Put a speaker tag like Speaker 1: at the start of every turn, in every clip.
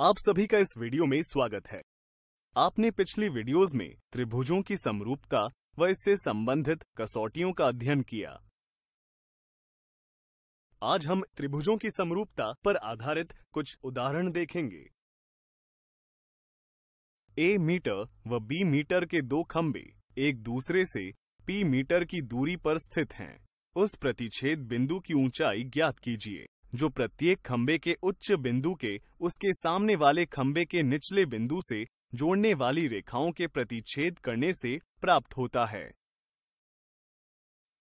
Speaker 1: आप सभी का इस वीडियो में स्वागत है आपने पिछली वीडियोस में त्रिभुजों की समरूपता व इससे संबंधित कसौटियों का अध्ययन किया आज हम त्रिभुजों की समरूपता पर आधारित कुछ उदाहरण देखेंगे ए मीटर व बी मीटर के दो खंबे एक दूसरे से पी मीटर की दूरी पर स्थित हैं उस प्रतिच्छेद बिंदु की ऊंचाई ज्ञात कीजिए जो प्रत्येक खम्बे के उच्च बिंदु के उसके सामने वाले खम्बे के निचले बिंदु से जोड़ने वाली रेखाओं के प्रतिच्छेद करने से प्राप्त होता है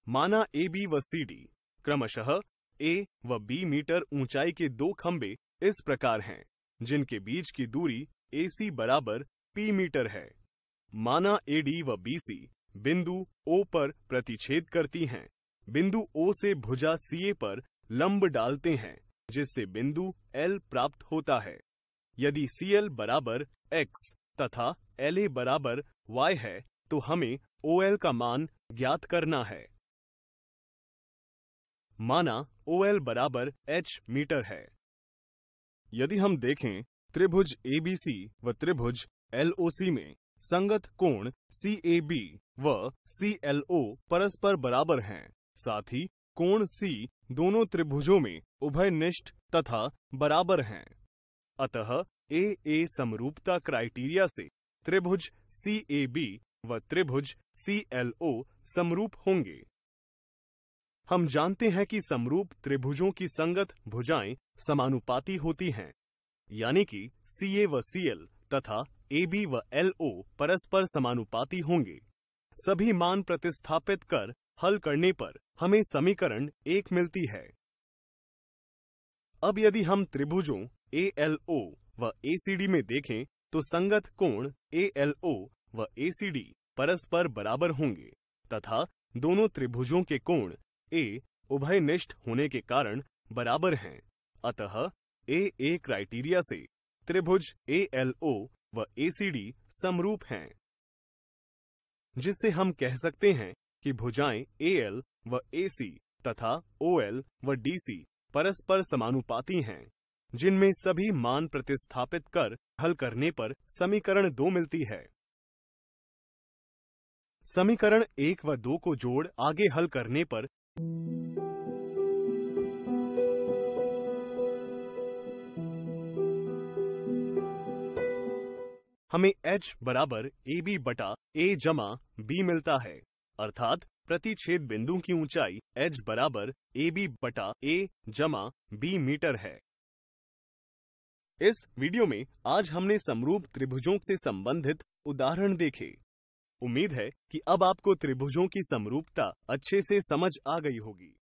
Speaker 1: माना ए बी व सी डी क्रमशः ए व बी मीटर ऊंचाई के दो खम्बे इस प्रकार हैं जिनके बीच की दूरी ए सी बराबर पी मीटर है माना ए डी व बी सी बिंदु ओ पर प्रतिच्छेद करती हैं बिंदु ओ से भुजा सी ए पर लंब डालते हैं जिससे बिंदु L प्राप्त होता है यदि एल बराबर एक्स तथा एल ए बराबर वाई है तो हमें ओ एल का मान ज्ञात करना है माना ओ एल बराबर एच मीटर है यदि हम देखें त्रिभुज एबीसी व त्रिभुज सी में संगत कोण सी ए बी व ओ परस्पर बराबर हैं साथ ही कोण सी दोनों त्रिभुजों में उभयनिष्ठ तथा बराबर हैं अतः ए ए समरूपता क्राइटेरिया से त्रिभुज सी ए बी व त्रिभुज सी एल ओ समरूप होंगे हम जानते हैं कि समरूप त्रिभुजों की संगत भुजाएं समानुपाती होती हैं यानी कि सी ए व सी एल तथा ए बी व एल ओ परस्पर समानुपाती होंगे सभी मान प्रतिस्थापित कर हल करने पर हमें समीकरण एक मिलती है अब यदि हम त्रिभुजों ए एल ओ व ए सी डी में देखें तो संगत कोण ए एल ओ व ए सी डी परस्पर बराबर होंगे तथा दोनों त्रिभुजों के कोण ए उभयनिष्ठ होने के कारण बराबर हैं अतः ए ए क्राइटेरिया से त्रिभुज ए एल ओ व ए सी डी समरूप हैं जिससे हम कह सकते हैं कि भुजाएं एल व एसी तथा ओ एल व डीसी परस्पर समानुपाती हैं जिनमें सभी मान प्रतिस्थापित कर हल करने पर समीकरण दो मिलती है समीकरण एक व दो को जोड़ आगे हल करने पर हमें h बराबर ए बी बटा ए जमा बी मिलता है अर्थात प्रतिच्छेद बिंदु की ऊंचाई एच बराबर ए बी बटा ए जमा बी मीटर है इस वीडियो में आज हमने समरूप त्रिभुजों से संबंधित उदाहरण देखे उम्मीद है कि अब आपको त्रिभुजों की समरूपता अच्छे से समझ आ गई होगी